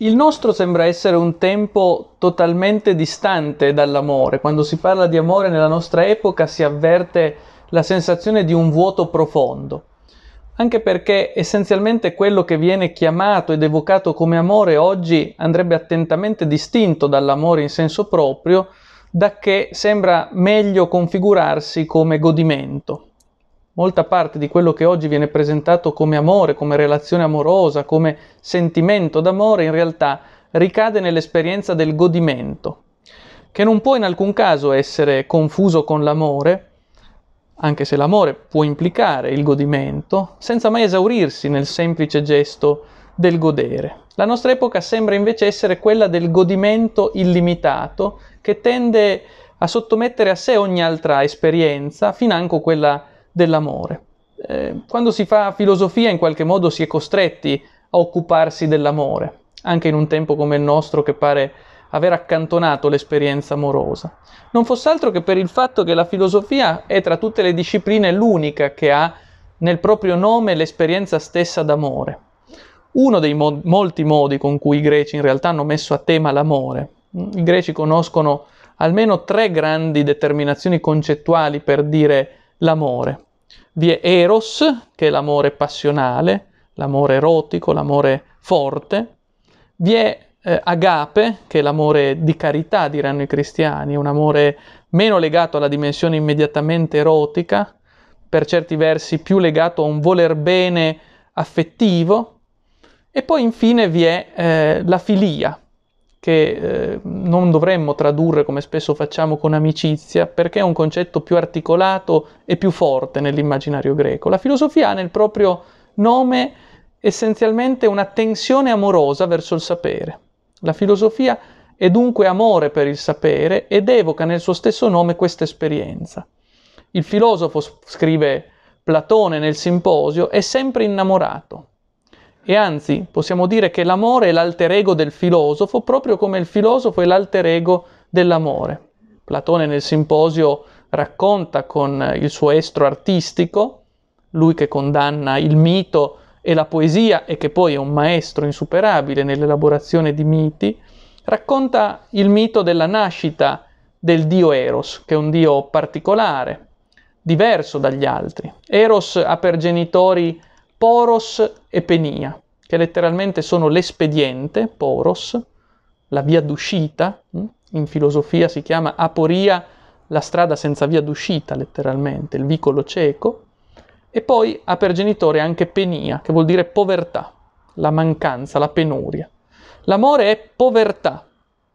Il nostro sembra essere un tempo totalmente distante dall'amore. Quando si parla di amore nella nostra epoca si avverte la sensazione di un vuoto profondo, anche perché essenzialmente quello che viene chiamato ed evocato come amore oggi andrebbe attentamente distinto dall'amore in senso proprio, da che sembra meglio configurarsi come godimento molta parte di quello che oggi viene presentato come amore, come relazione amorosa, come sentimento d'amore, in realtà ricade nell'esperienza del godimento, che non può in alcun caso essere confuso con l'amore, anche se l'amore può implicare il godimento, senza mai esaurirsi nel semplice gesto del godere. La nostra epoca sembra invece essere quella del godimento illimitato che tende a sottomettere a sé ogni altra esperienza, financo quella dell'amore. Eh, quando si fa filosofia in qualche modo si è costretti a occuparsi dell'amore, anche in un tempo come il nostro che pare aver accantonato l'esperienza amorosa. Non fosse altro che per il fatto che la filosofia è tra tutte le discipline l'unica che ha nel proprio nome l'esperienza stessa d'amore. Uno dei mo- molti modi con cui i greci in realtà hanno messo a tema l'amore. I greci conoscono almeno tre grandi determinazioni concettuali per dire l'amore. Vi è eros, che è l'amore passionale, l'amore erotico, l'amore forte. Vi è eh, agape, che è l'amore di carità, diranno i cristiani, un amore meno legato alla dimensione immediatamente erotica, per certi versi più legato a un voler bene affettivo. E poi infine vi è eh, la filia, che eh, non dovremmo tradurre come spesso facciamo con amicizia, perché è un concetto più articolato e più forte nell'immaginario greco. La filosofia ha nel proprio nome essenzialmente una tensione amorosa verso il sapere. La filosofia è dunque amore per il sapere ed evoca nel suo stesso nome questa esperienza. Il filosofo, scrive Platone nel Simposio, è sempre innamorato, e anzi, possiamo dire che l'amore è l'alter ego del filosofo, proprio come il filosofo è l'alter ego dell'amore. Platone nel simposio racconta con il suo estro artistico, lui che condanna il mito e la poesia e che poi è un maestro insuperabile nell'elaborazione di miti, racconta il mito della nascita del dio Eros, che è un dio particolare, diverso dagli altri. Eros ha per genitori poros e penia, che letteralmente sono l'espediente, poros, la via d'uscita, hm? in filosofia si chiama aporia la strada senza via d'uscita, letteralmente, il vicolo cieco, e poi ha per genitore anche penia, che vuol dire povertà, la mancanza, la penuria. L'amore è povertà.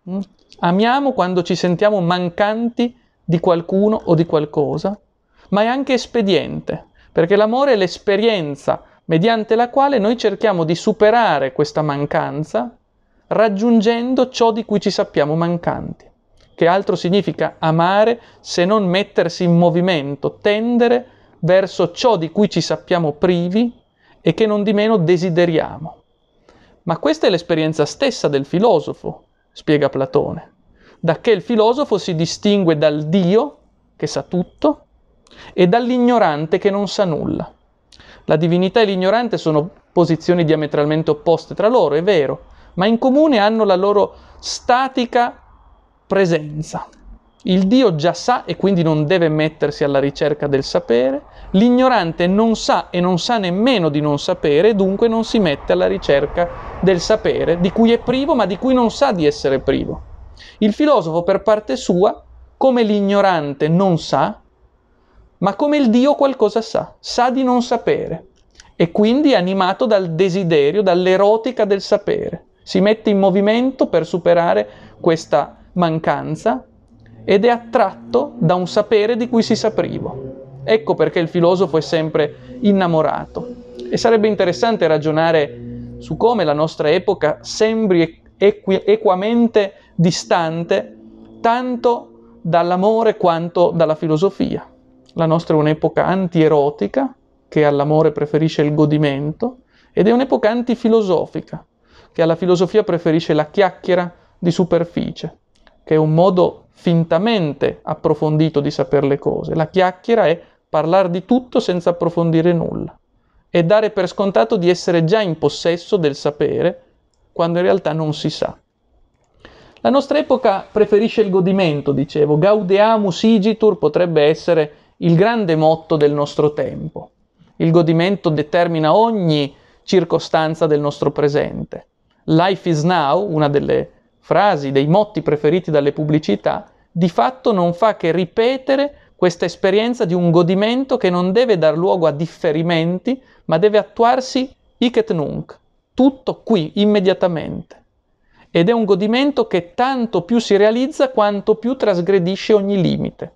Hm? Amiamo quando ci sentiamo mancanti di qualcuno o di qualcosa, ma è anche espediente, perché l'amore è l'esperienza mediante la quale noi cerchiamo di superare questa mancanza raggiungendo ciò di cui ci sappiamo mancanti, che altro significa amare se non mettersi in movimento, tendere verso ciò di cui ci sappiamo privi e che non di meno desideriamo. Ma questa è l'esperienza stessa del filosofo, spiega Platone, da che il filosofo si distingue dal Dio, che sa tutto, e dall'ignorante che non sa nulla. La divinità e l'ignorante sono posizioni diametralmente opposte tra loro, è vero, ma in comune hanno la loro statica presenza. Il Dio già sa e quindi non deve mettersi alla ricerca del sapere, l'ignorante non sa e non sa nemmeno di non sapere e dunque non si mette alla ricerca del sapere di cui è privo ma di cui non sa di essere privo. Il filosofo per parte sua, come l'ignorante non sa, ma come il Dio qualcosa sa, sa di non sapere e quindi è animato dal desiderio, dall'erotica del sapere. Si mette in movimento per superare questa mancanza ed è attratto da un sapere di cui si sa privo. Ecco perché il filosofo è sempre innamorato. E sarebbe interessante ragionare su come la nostra epoca sembri equi- equamente distante tanto dall'amore quanto dalla filosofia. La nostra è un'epoca antierotica, che all'amore preferisce il godimento, ed è un'epoca antifilosofica, che alla filosofia preferisce la chiacchiera di superficie, che è un modo fintamente approfondito di sapere le cose. La chiacchiera è parlare di tutto senza approfondire nulla e dare per scontato di essere già in possesso del sapere quando in realtà non si sa. La nostra epoca preferisce il godimento, dicevo, gaudeamus igitur potrebbe essere il grande motto del nostro tempo. Il godimento determina ogni circostanza del nostro presente. Life is now, una delle frasi, dei motti preferiti dalle pubblicità, di fatto non fa che ripetere questa esperienza di un godimento che non deve dar luogo a differimenti, ma deve attuarsi et nunc, tutto qui, immediatamente. Ed è un godimento che tanto più si realizza quanto più trasgredisce ogni limite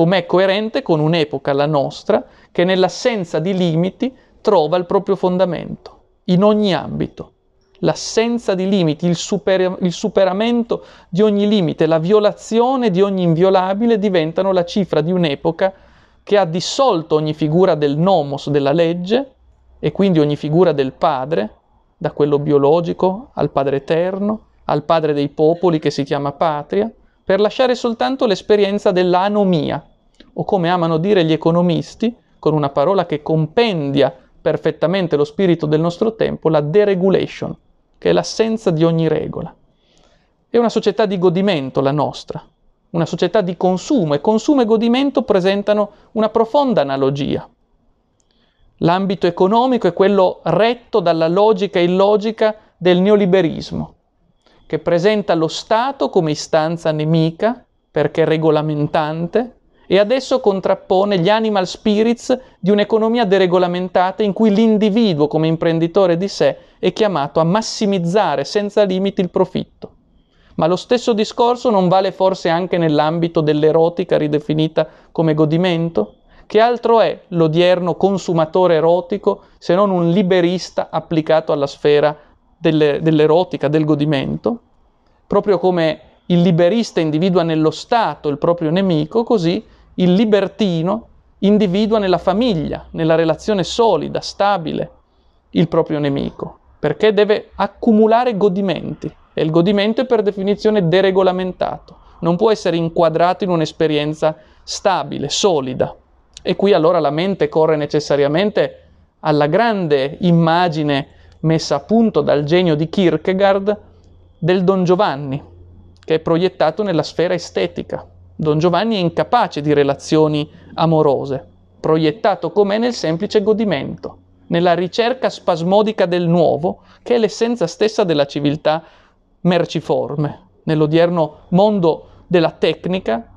com'è coerente con un'epoca, la nostra, che nell'assenza di limiti trova il proprio fondamento, in ogni ambito. L'assenza di limiti, il, super, il superamento di ogni limite, la violazione di ogni inviolabile diventano la cifra di un'epoca che ha dissolto ogni figura del nomos, della legge, e quindi ogni figura del padre, da quello biologico al padre eterno, al padre dei popoli che si chiama patria, per lasciare soltanto l'esperienza dell'anomia, o come amano dire gli economisti, con una parola che compendia perfettamente lo spirito del nostro tempo, la deregulation, che è l'assenza di ogni regola. È una società di godimento la nostra, una società di consumo e consumo e godimento presentano una profonda analogia. L'ambito economico è quello retto dalla logica illogica del neoliberismo, che presenta lo Stato come istanza nemica perché regolamentante, e adesso contrappone gli animal spirits di un'economia deregolamentata in cui l'individuo come imprenditore di sé è chiamato a massimizzare senza limiti il profitto. Ma lo stesso discorso non vale forse anche nell'ambito dell'erotica ridefinita come godimento? Che altro è l'odierno consumatore erotico se non un liberista applicato alla sfera delle, dell'erotica, del godimento? Proprio come il liberista individua nello Stato il proprio nemico, così il libertino individua nella famiglia, nella relazione solida, stabile, il proprio nemico, perché deve accumulare godimenti e il godimento è per definizione deregolamentato, non può essere inquadrato in un'esperienza stabile, solida. E qui allora la mente corre necessariamente alla grande immagine messa a punto dal genio di Kierkegaard del Don Giovanni, che è proiettato nella sfera estetica, Don Giovanni è incapace di relazioni amorose, proiettato com'è nel semplice godimento, nella ricerca spasmodica del nuovo, che è l'essenza stessa della civiltà merciforme, nell'odierno mondo della tecnica,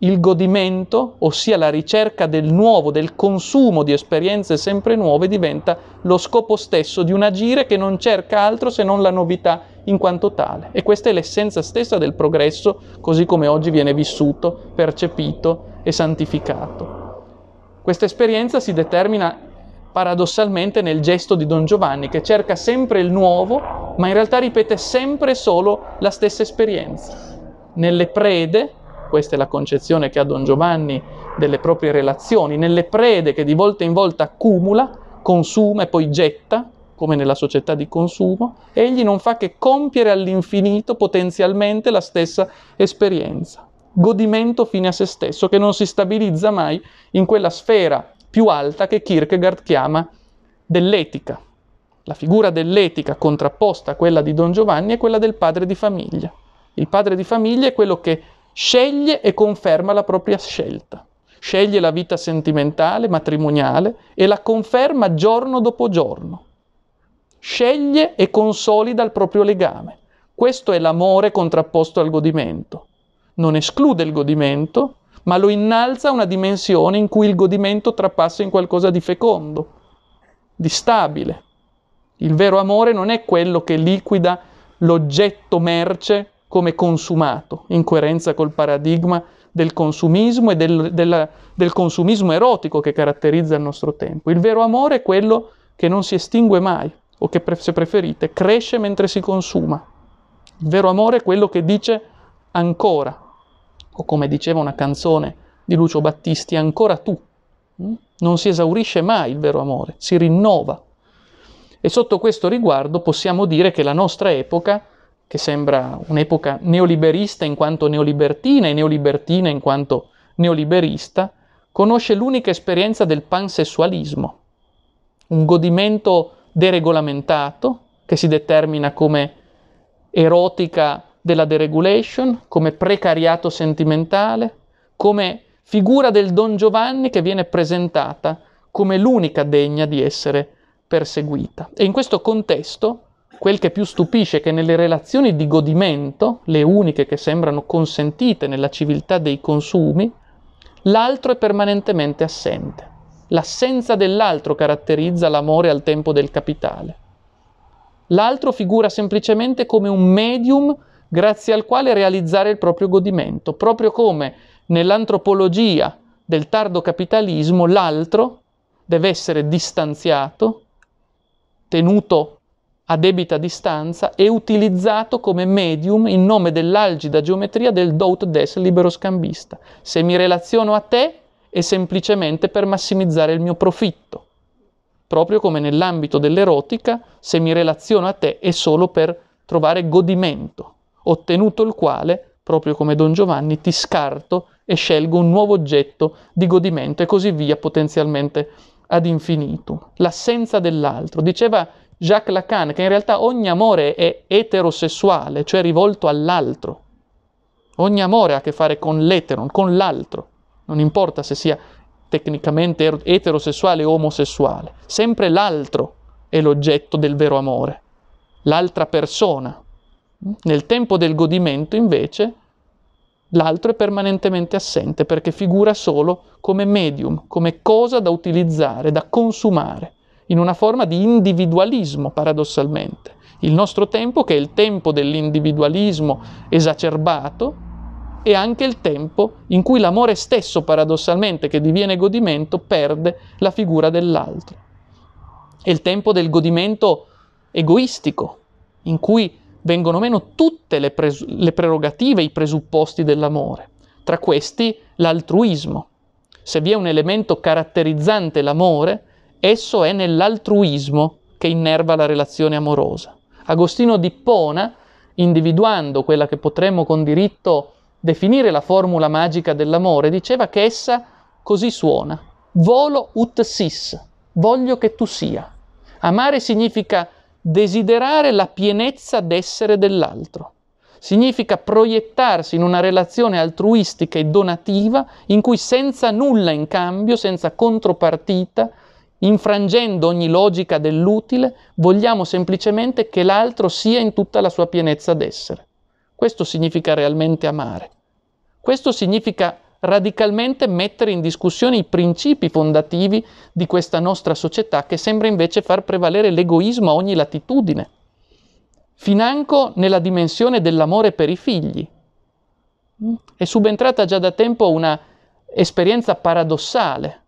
il godimento, ossia la ricerca del nuovo, del consumo di esperienze sempre nuove, diventa lo scopo stesso di un agire che non cerca altro se non la novità in quanto tale. E questa è l'essenza stessa del progresso, così come oggi viene vissuto, percepito e santificato. Questa esperienza si determina paradossalmente nel gesto di Don Giovanni, che cerca sempre il nuovo, ma in realtà ripete sempre solo la stessa esperienza. Nelle prede, questa è la concezione che ha Don Giovanni delle proprie relazioni, nelle prede che di volta in volta accumula, consuma e poi getta, come nella società di consumo, egli non fa che compiere all'infinito potenzialmente la stessa esperienza. Godimento fine a se stesso, che non si stabilizza mai in quella sfera più alta che Kierkegaard chiama dell'etica. La figura dell'etica contrapposta a quella di Don Giovanni è quella del padre di famiglia. Il padre di famiglia è quello che sceglie e conferma la propria scelta. Sceglie la vita sentimentale, matrimoniale e la conferma giorno dopo giorno. Sceglie e consolida il proprio legame. Questo è l'amore contrapposto al godimento. Non esclude il godimento, ma lo innalza a una dimensione in cui il godimento trapassa in qualcosa di fecondo, di stabile. Il vero amore non è quello che liquida l'oggetto merce come consumato, in coerenza col paradigma del consumismo e del, della, del consumismo erotico che caratterizza il nostro tempo. Il vero amore è quello che non si estingue mai, o che se preferite, cresce mentre si consuma. Il vero amore è quello che dice ancora, o come diceva una canzone di Lucio Battisti, ancora tu. Mm? Non si esaurisce mai il vero amore, si rinnova. E sotto questo riguardo possiamo dire che la nostra epoca che sembra un'epoca neoliberista in quanto neolibertina e neolibertina in quanto neoliberista, conosce l'unica esperienza del pansessualismo, un godimento deregolamentato che si determina come erotica della deregulation, come precariato sentimentale, come figura del Don Giovanni che viene presentata come l'unica degna di essere perseguita. E in questo contesto Quel che più stupisce è che nelle relazioni di godimento, le uniche che sembrano consentite nella civiltà dei consumi, l'altro è permanentemente assente. L'assenza dell'altro caratterizza l'amore al tempo del capitale. L'altro figura semplicemente come un medium grazie al quale realizzare il proprio godimento, proprio come nell'antropologia del tardo capitalismo l'altro deve essere distanziato, tenuto a debita distanza e utilizzato come medium in nome dell'algida geometria del dout des scambista. Se mi relaziono a te è semplicemente per massimizzare il mio profitto, proprio come nell'ambito dell'erotica, se mi relaziono a te è solo per trovare godimento, ottenuto il quale, proprio come Don Giovanni, ti scarto e scelgo un nuovo oggetto di godimento e così via potenzialmente ad infinitum. L'assenza dell'altro. Diceva Jacques Lacan che in realtà ogni amore è eterosessuale, cioè rivolto all'altro. Ogni amore ha a che fare con l'eteron, con l'altro. Non importa se sia tecnicamente er-, eterosessuale o omosessuale. Sempre l'altro è l'oggetto del vero amore, l'altra persona. Nel tempo del godimento, invece, l'altro è permanentemente assente perché figura solo come medium, come cosa da utilizzare, da consumare in una forma di individualismo, paradossalmente. Il nostro tempo, che è il tempo dell'individualismo esacerbato, è anche il tempo in cui l'amore stesso, paradossalmente, che diviene godimento, perde la figura dell'altro. È il tempo del godimento egoistico, in cui vengono meno tutte le, pres- le prerogative, i presupposti dell'amore, tra questi l'altruismo. Se vi è un elemento caratterizzante l'amore, Esso è nell'altruismo che innerva la relazione amorosa. Agostino di Pona, individuando quella che potremmo con diritto definire la formula magica dell'amore, diceva che essa così suona: volo ut sis, voglio che tu sia. Amare significa desiderare la pienezza d'essere dell'altro. Significa proiettarsi in una relazione altruistica e donativa in cui senza nulla in cambio, senza contropartita, Infrangendo ogni logica dell'utile, vogliamo semplicemente che l'altro sia in tutta la sua pienezza d'essere. Questo significa realmente amare. Questo significa radicalmente mettere in discussione i principi fondativi di questa nostra società che sembra invece far prevalere l'egoismo a ogni latitudine, financo nella dimensione dell'amore per i figli. È subentrata già da tempo una esperienza paradossale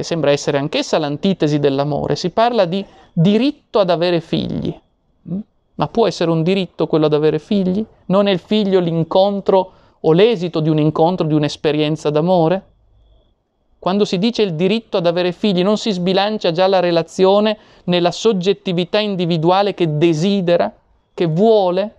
che sembra essere anch'essa l'antitesi dell'amore, si parla di diritto ad avere figli. Mm? Ma può essere un diritto quello ad avere figli? Non è il figlio l'incontro o l'esito di un incontro, di un'esperienza d'amore? Quando si dice il diritto ad avere figli, non si sbilancia già la relazione nella soggettività individuale che desidera, che vuole?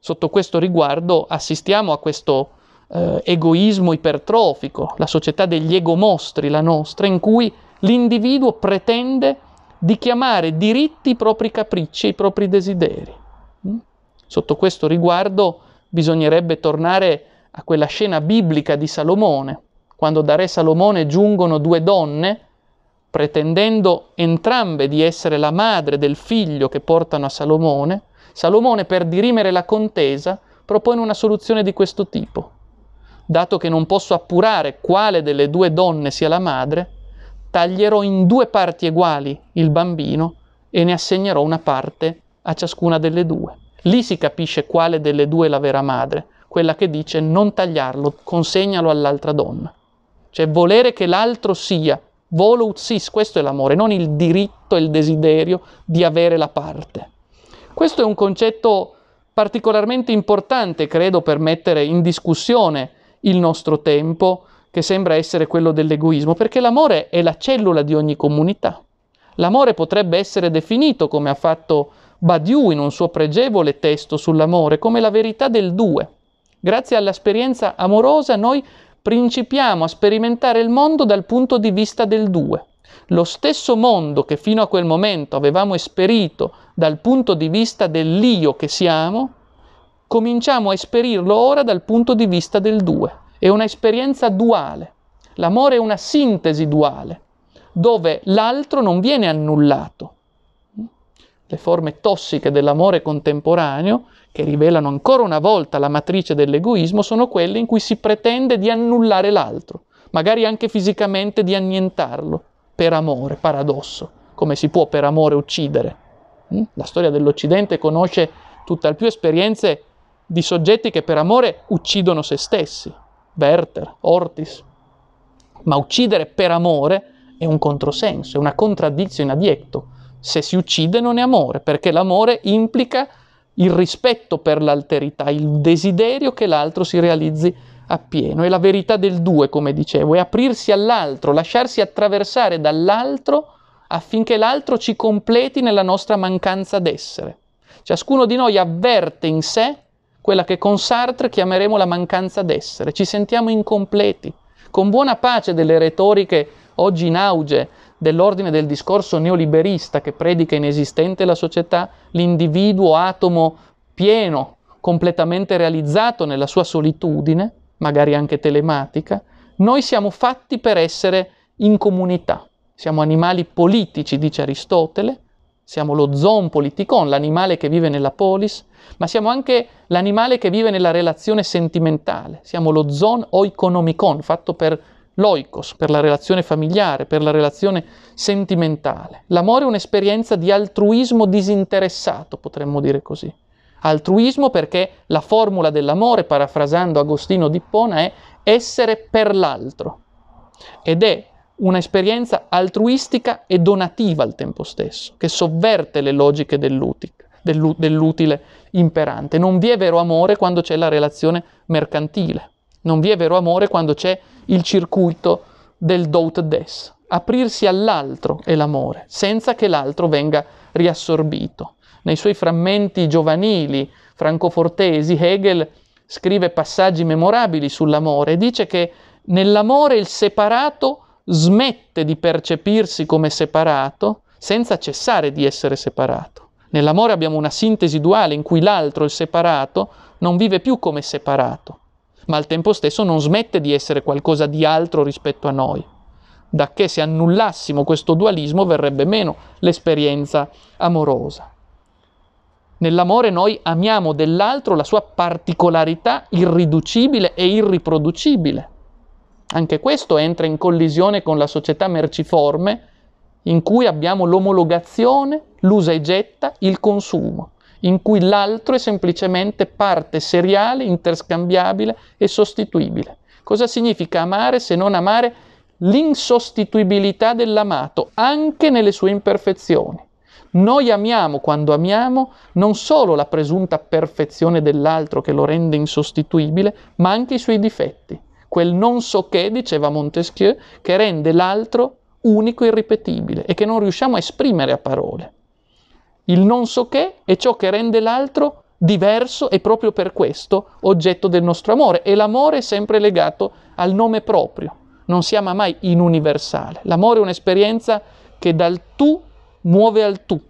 Sotto questo riguardo assistiamo a questo eh, egoismo ipertrofico, la società degli egomostri, la nostra, in cui l'individuo pretende di chiamare diritti i propri capricci, i propri desideri. Mm? Sotto questo riguardo bisognerebbe tornare a quella scena biblica di Salomone, quando da re Salomone giungono due donne, pretendendo entrambe di essere la madre del figlio che portano a Salomone, Salomone per dirimere la contesa propone una soluzione di questo tipo dato che non posso appurare quale delle due donne sia la madre, taglierò in due parti uguali il bambino e ne assegnerò una parte a ciascuna delle due. Lì si capisce quale delle due è la vera madre, quella che dice non tagliarlo, consegnalo all'altra donna. Cioè volere che l'altro sia Volo sis, questo è l'amore, non il diritto e il desiderio di avere la parte. Questo è un concetto particolarmente importante, credo, per mettere in discussione il nostro tempo, che sembra essere quello dell'egoismo, perché l'amore è la cellula di ogni comunità. L'amore potrebbe essere definito, come ha fatto Badiou in un suo pregevole testo sull'amore, come la verità del due. Grazie all'esperienza amorosa noi principiamo a sperimentare il mondo dal punto di vista del due. Lo stesso mondo che fino a quel momento avevamo esperito dal punto di vista dell'io che siamo, cominciamo a esperirlo ora dal punto di vista del due. È un'esperienza duale. L'amore è una sintesi duale, dove l'altro non viene annullato. Le forme tossiche dell'amore contemporaneo, che rivelano ancora una volta la matrice dell'egoismo, sono quelle in cui si pretende di annullare l'altro, magari anche fisicamente di annientarlo, per amore, paradosso, come si può per amore uccidere. Mm? La storia dell'Occidente conosce tutt'al più esperienze di soggetti che per amore uccidono se stessi, Werther, Ortis, ma uccidere per amore è un controsenso, è una contraddizione ad iecto. Se si uccide non è amore, perché l'amore implica il rispetto per l'alterità, il desiderio che l'altro si realizzi appieno. È la verità del due, come dicevo, è aprirsi all'altro, lasciarsi attraversare dall'altro affinché l'altro ci completi nella nostra mancanza d'essere. Ciascuno di noi avverte in sé quella che con Sartre chiameremo la mancanza d'essere. Ci sentiamo incompleti, con buona pace delle retoriche oggi in auge dell'ordine del discorso neoliberista che predica inesistente la società, l'individuo atomo pieno, completamente realizzato nella sua solitudine, magari anche telematica, noi siamo fatti per essere in comunità. Siamo animali politici, dice Aristotele, siamo lo zoon politikon, l'animale che vive nella polis, ma siamo anche l'animale che vive nella relazione sentimentale. Siamo lo zoon oikonomikon, fatto per l'oikos, per la relazione familiare, per la relazione sentimentale. L'amore è un'esperienza di altruismo disinteressato, potremmo dire così. Altruismo perché la formula dell'amore, parafrasando Agostino d'Ippona, è essere per l'altro. Ed è un'esperienza altruistica e donativa al tempo stesso, che sovverte le logiche dell'utile imperante. Non vi è vero amore quando c'è la relazione mercantile, non vi è vero amore quando c'è il circuito del dout des. Aprirsi all'altro è l'amore, senza che l'altro venga riassorbito. Nei suoi frammenti giovanili, francofortesi, Hegel scrive passaggi memorabili sull'amore e dice che nell'amore il separato è smette di percepirsi come separato senza cessare di essere separato. Nell'amore abbiamo una sintesi duale in cui l'altro, il separato, non vive più come separato, ma al tempo stesso non smette di essere qualcosa di altro rispetto a noi. Da che se annullassimo questo dualismo verrebbe meno l'esperienza amorosa. Nell'amore noi amiamo dell'altro la sua particolarità irriducibile e irriproducibile. Anche questo entra in collisione con la società merciforme in cui abbiamo l'omologazione, l'usa e getta, il consumo, in cui l'altro è semplicemente parte seriale, interscambiabile e sostituibile. Cosa significa amare se non amare l'insostituibilità dell'amato, anche nelle sue imperfezioni? Noi amiamo quando amiamo non solo la presunta perfezione dell'altro che lo rende insostituibile, ma anche i suoi difetti quel non so che, diceva Montesquieu, che rende l'altro unico e irripetibile e che non riusciamo a esprimere a parole. Il non so che è ciò che rende l'altro diverso e proprio per questo oggetto del nostro amore e l'amore è sempre legato al nome proprio, non si ama mai in universale. L'amore è un'esperienza che dal tu muove al tu,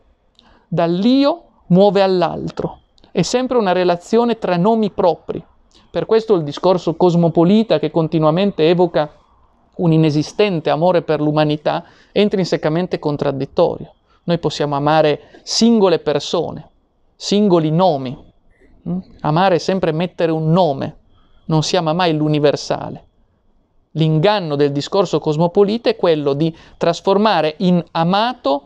dall'io muove all'altro, è sempre una relazione tra nomi propri. Per questo il discorso cosmopolita che continuamente evoca un inesistente amore per l'umanità è intrinsecamente contraddittorio. Noi possiamo amare singole persone, singoli nomi. Mm? Amare è sempre mettere un nome, non si ama mai l'universale. L'inganno del discorso cosmopolita è quello di trasformare in amato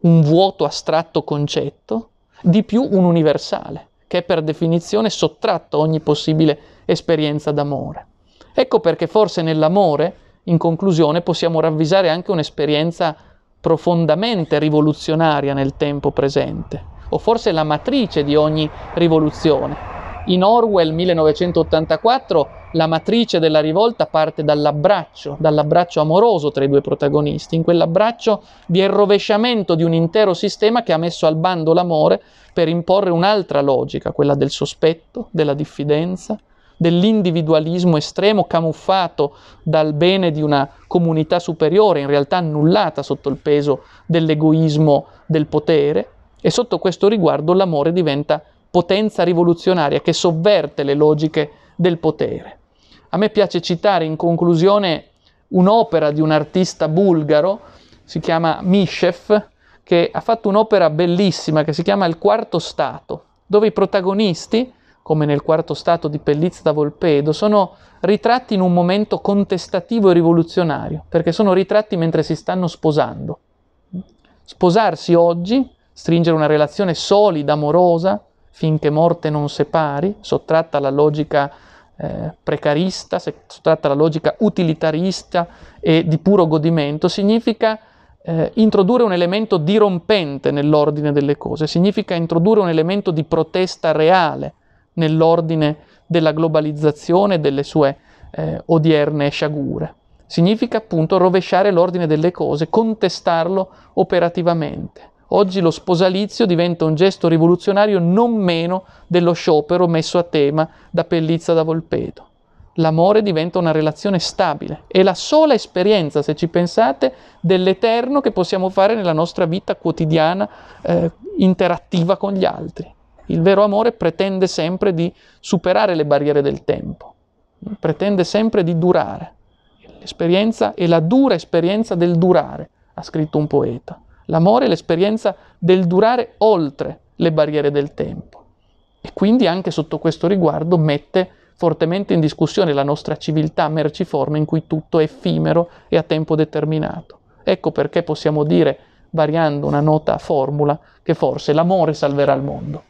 un vuoto astratto concetto, di più un universale che è per definizione sottratto a ogni possibile esperienza d'amore. Ecco perché forse nell'amore, in conclusione, possiamo ravvisare anche un'esperienza profondamente rivoluzionaria nel tempo presente, o forse la matrice di ogni rivoluzione. In Orwell 1984 la matrice della rivolta parte dall'abbraccio, dall'abbraccio amoroso tra i due protagonisti. In quell'abbraccio vi è il rovesciamento di un intero sistema che ha messo al bando l'amore per imporre un'altra logica, quella del sospetto, della diffidenza, dell'individualismo estremo camuffato dal bene di una comunità superiore, in realtà annullata sotto il peso dell'egoismo del potere. E sotto questo riguardo l'amore diventa potenza rivoluzionaria che sovverte le logiche del potere. A me piace citare in conclusione un'opera di un artista bulgaro, si chiama Mishev, che ha fatto un'opera bellissima che si chiama Il Quarto Stato, dove i protagonisti, come nel Quarto Stato di Pellizza da Volpedo, sono ritratti in un momento contestativo e rivoluzionario, perché sono ritratti mentre si stanno sposando. Sposarsi oggi, stringere una relazione solida, amorosa, finché morte non separi, sottratta alla logica eh, precarista, se si tratta della logica utilitarista e di puro godimento, significa eh, introdurre un elemento dirompente nell'ordine delle cose, significa introdurre un elemento di protesta reale nell'ordine della globalizzazione e delle sue eh, odierne sciagure. Significa appunto rovesciare l'ordine delle cose, contestarlo operativamente. Oggi lo sposalizio diventa un gesto rivoluzionario non meno dello sciopero messo a tema da Pellizza da Volpedo. L'amore diventa una relazione stabile, è la sola esperienza, se ci pensate, dell'eterno che possiamo fare nella nostra vita quotidiana eh, interattiva con gli altri. Il vero amore pretende sempre di superare le barriere del tempo, pretende sempre di durare. L'esperienza è la dura esperienza del durare, ha scritto un poeta. L'amore è l'esperienza del durare oltre le barriere del tempo e quindi anche sotto questo riguardo mette fortemente in discussione la nostra civiltà merciforme in cui tutto è effimero e a tempo determinato. Ecco perché possiamo dire, variando una nota formula, che forse l'amore salverà il mondo.